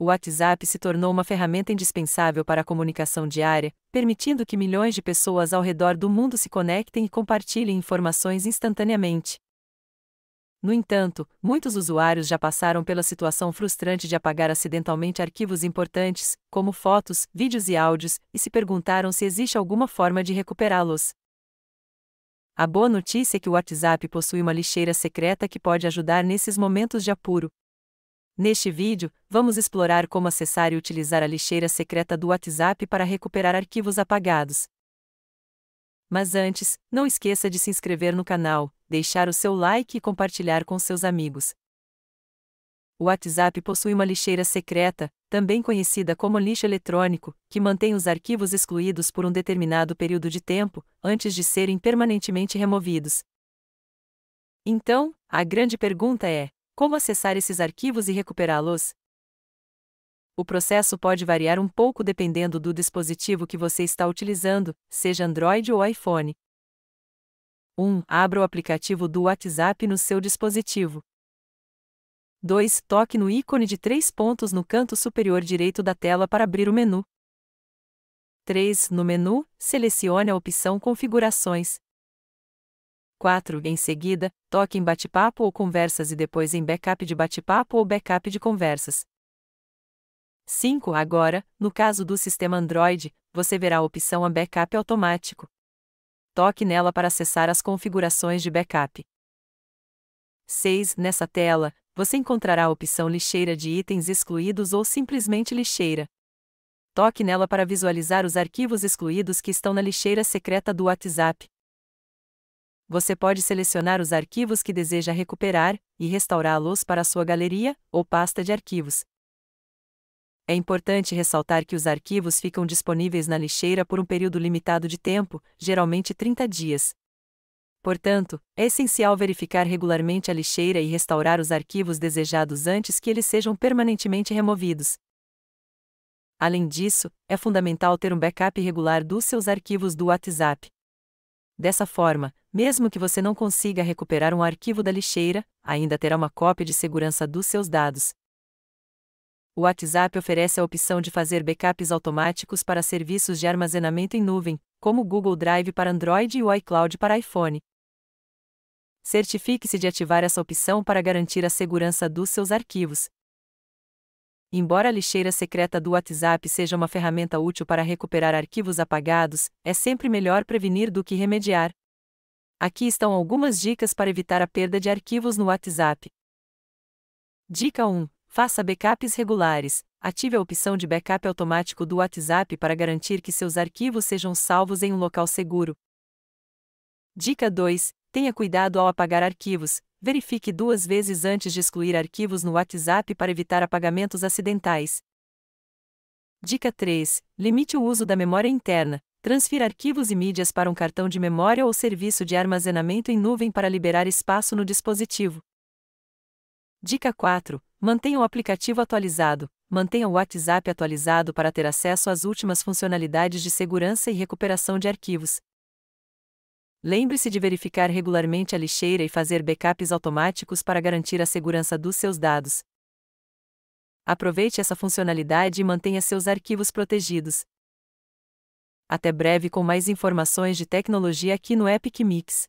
o WhatsApp se tornou uma ferramenta indispensável para a comunicação diária, permitindo que milhões de pessoas ao redor do mundo se conectem e compartilhem informações instantaneamente. No entanto, muitos usuários já passaram pela situação frustrante de apagar acidentalmente arquivos importantes, como fotos, vídeos e áudios, e se perguntaram se existe alguma forma de recuperá-los. A boa notícia é que o WhatsApp possui uma lixeira secreta que pode ajudar nesses momentos de apuro, Neste vídeo, vamos explorar como acessar e utilizar a lixeira secreta do WhatsApp para recuperar arquivos apagados. Mas antes, não esqueça de se inscrever no canal, deixar o seu like e compartilhar com seus amigos. O WhatsApp possui uma lixeira secreta, também conhecida como lixo eletrônico, que mantém os arquivos excluídos por um determinado período de tempo, antes de serem permanentemente removidos. Então, a grande pergunta é: como acessar esses arquivos e recuperá-los? O processo pode variar um pouco dependendo do dispositivo que você está utilizando, seja Android ou iPhone. 1. Abra o aplicativo do WhatsApp no seu dispositivo. 2. Toque no ícone de três pontos no canto superior direito da tela para abrir o menu. 3. No menu, selecione a opção Configurações. 4. Em seguida, toque em bate-papo ou conversas e depois em backup de bate-papo ou backup de conversas. 5. Agora, no caso do sistema Android, você verá a opção a backup automático. Toque nela para acessar as configurações de backup. 6. Nessa tela, você encontrará a opção lixeira de itens excluídos ou simplesmente lixeira. Toque nela para visualizar os arquivos excluídos que estão na lixeira secreta do WhatsApp você pode selecionar os arquivos que deseja recuperar e restaurá-los para sua galeria ou pasta de arquivos. É importante ressaltar que os arquivos ficam disponíveis na lixeira por um período limitado de tempo, geralmente 30 dias. Portanto, é essencial verificar regularmente a lixeira e restaurar os arquivos desejados antes que eles sejam permanentemente removidos. Além disso, é fundamental ter um backup regular dos seus arquivos do WhatsApp. Dessa forma, mesmo que você não consiga recuperar um arquivo da lixeira, ainda terá uma cópia de segurança dos seus dados. O WhatsApp oferece a opção de fazer backups automáticos para serviços de armazenamento em nuvem, como Google Drive para Android e o iCloud para iPhone. Certifique-se de ativar essa opção para garantir a segurança dos seus arquivos. Embora a lixeira secreta do WhatsApp seja uma ferramenta útil para recuperar arquivos apagados, é sempre melhor prevenir do que remediar. Aqui estão algumas dicas para evitar a perda de arquivos no WhatsApp. Dica 1. Faça backups regulares. Ative a opção de backup automático do WhatsApp para garantir que seus arquivos sejam salvos em um local seguro. Dica 2. Tenha cuidado ao apagar arquivos. Verifique duas vezes antes de excluir arquivos no WhatsApp para evitar apagamentos acidentais. Dica 3. Limite o uso da memória interna. Transfira arquivos e mídias para um cartão de memória ou serviço de armazenamento em nuvem para liberar espaço no dispositivo. Dica 4. Mantenha o aplicativo atualizado. Mantenha o WhatsApp atualizado para ter acesso às últimas funcionalidades de segurança e recuperação de arquivos. Lembre-se de verificar regularmente a lixeira e fazer backups automáticos para garantir a segurança dos seus dados. Aproveite essa funcionalidade e mantenha seus arquivos protegidos. Até breve com mais informações de tecnologia aqui no Epic Mix.